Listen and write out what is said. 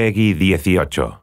Peggy 18.